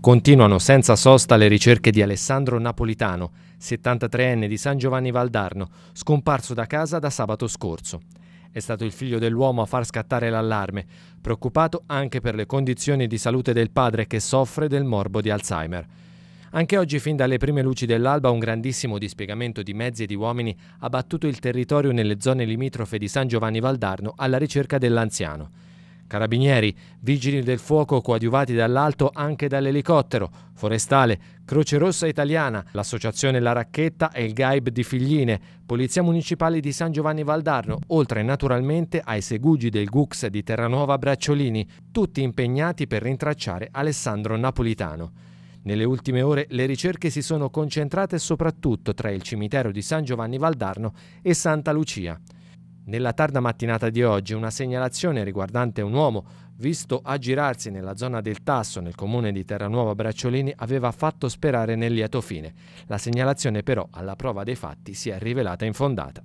Continuano senza sosta le ricerche di Alessandro Napolitano, 73enne di San Giovanni Valdarno, scomparso da casa da sabato scorso. È stato il figlio dell'uomo a far scattare l'allarme, preoccupato anche per le condizioni di salute del padre che soffre del morbo di Alzheimer. Anche oggi, fin dalle prime luci dell'alba, un grandissimo dispiegamento di mezzi e di uomini ha battuto il territorio nelle zone limitrofe di San Giovanni Valdarno alla ricerca dell'anziano. Carabinieri, vigili del fuoco coadiuvati dall'alto anche dall'elicottero, Forestale, Croce Rossa Italiana, l'Associazione La Racchetta e il GAIB di Figline, Polizia Municipale di San Giovanni Valdarno, oltre naturalmente ai segugi del GUX di Terranova Bracciolini, tutti impegnati per rintracciare Alessandro Napolitano. Nelle ultime ore le ricerche si sono concentrate soprattutto tra il cimitero di San Giovanni Valdarno e Santa Lucia. Nella tarda mattinata di oggi una segnalazione riguardante un uomo visto aggirarsi nella zona del Tasso nel comune di Terranuova Bracciolini aveva fatto sperare nel lieto fine. La segnalazione però alla prova dei fatti si è rivelata infondata.